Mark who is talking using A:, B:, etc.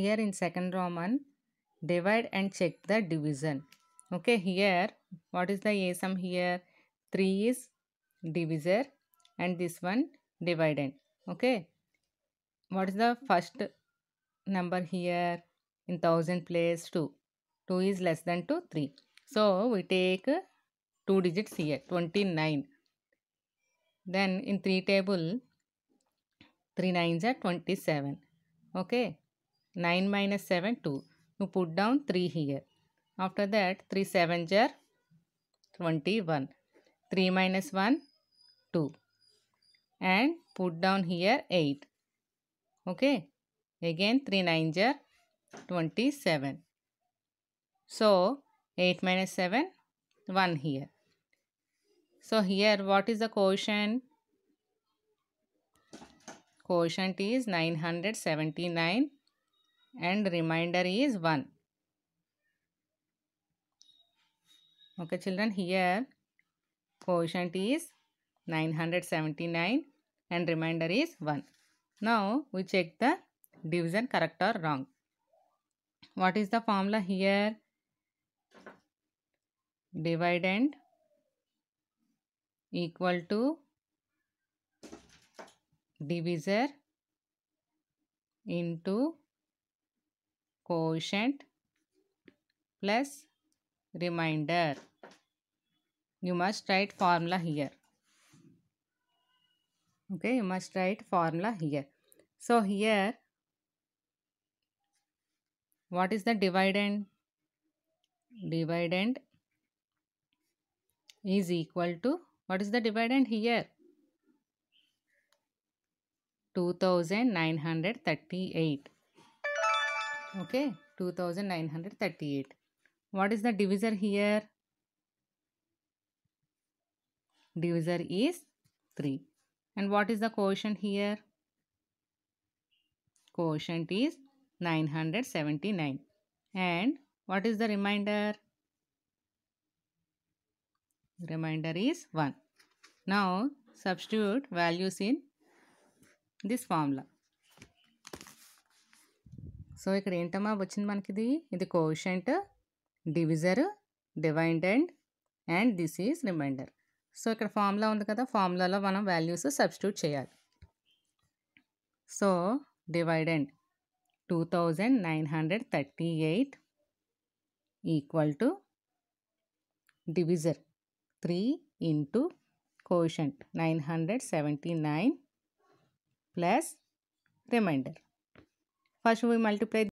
A: here in second roman divide and check the division okay here what is the a sum here 3 is divisor and this one dividend okay what is the first number here in thousand place 2 2 is less than 2 3 so we take two digits here 29 then in three table 3 nines are 27 okay 9 minus 7, 2. You put down 3 here. After that, 3 7 are 21. 3 minus 1, 2. And put down here 8. Okay. Again, 3 9 are 27. So, 8 minus 7, 1 here. So, here what is the quotient? Quotient is 979 and remainder is 1. Okay children, here quotient is 979 and remainder is 1. Now we check the division correct or wrong. What is the formula here? Dividend equal to divisor into quotient plus remainder. You must write formula here. Okay, you must write formula here. So here, what is the dividend? Dividend is equal to, what is the dividend here? 2938 okay 2938 what is the divisor here divisor is 3 and what is the quotient here quotient is 979 and what is the remainder remainder is 1 now substitute values in this formula so ఇక్కడ ఏంటమ్మా వచ్చింది మనకి ఇది ఇది quotient divisor dividend and and this is remainder so ఇక్కడ formula ఉంది కదా ఫార్ములాలో మనం వాల్యూస్ సబ్స్టిట్యూట్ చేయాలి so dividend two thousand nine hundred thirty eight equal to divisor three into quotient nine hundred seventy nine plus remainder First, we multiply